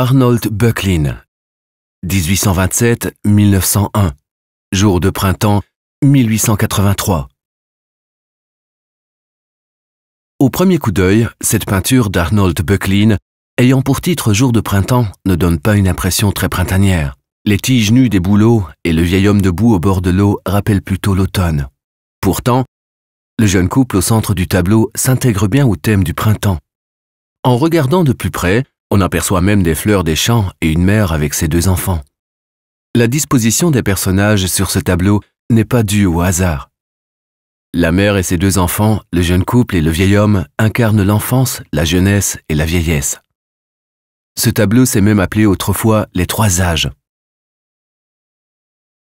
Arnold Böcklin, 1827-1901, jour de printemps 1883. Au premier coup d'œil, cette peinture d'Arnold Bucklin, ayant pour titre Jour de printemps, ne donne pas une impression très printanière. Les tiges nues des bouleaux et le vieil homme debout au bord de l'eau rappellent plutôt l'automne. Pourtant, le jeune couple au centre du tableau s'intègre bien au thème du printemps. En regardant de plus près, on aperçoit même des fleurs des champs et une mère avec ses deux enfants. La disposition des personnages sur ce tableau n'est pas due au hasard. La mère et ses deux enfants, le jeune couple et le vieil homme incarnent l'enfance, la jeunesse et la vieillesse. Ce tableau s'est même appelé autrefois les trois âges.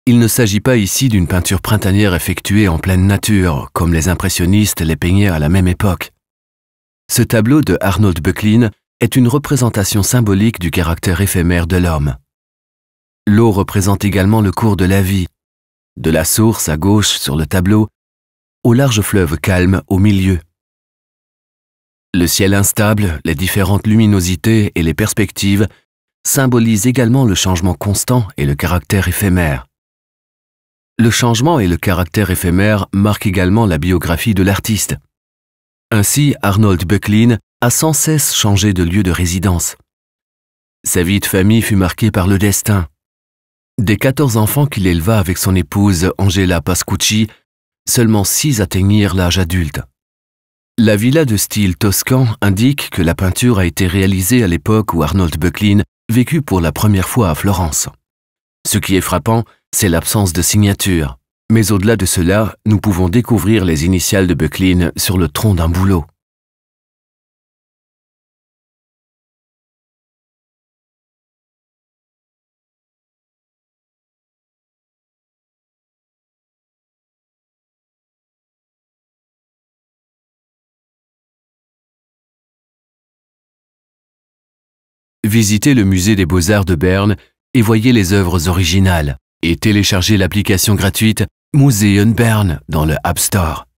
Il ne s'agit pas ici d'une peinture printanière effectuée en pleine nature, comme les impressionnistes les peignaient à la même époque. Ce tableau de Arnold Böcklin est une représentation symbolique du caractère éphémère de l'homme. L'eau représente également le cours de la vie, de la source à gauche sur le tableau, au large fleuve calme au milieu. Le ciel instable, les différentes luminosités et les perspectives symbolisent également le changement constant et le caractère éphémère. Le changement et le caractère éphémère marquent également la biographie de l'artiste. Ainsi, Arnold Böcklin a sans cesse changé de lieu de résidence. Sa vie de famille fut marquée par le destin. Des 14 enfants qu'il éleva avec son épouse Angela Pascucci, seulement 6 atteignirent l'âge adulte. La villa de style toscan indique que la peinture a été réalisée à l'époque où Arnold Bucklin vécut pour la première fois à Florence. Ce qui est frappant, c'est l'absence de signature. Mais au-delà de cela, nous pouvons découvrir les initiales de Bucklin sur le tronc d'un boulot. visitez le musée des beaux-arts de Berne et voyez les œuvres originales. Et téléchargez l'application gratuite Museum Berne dans le App Store.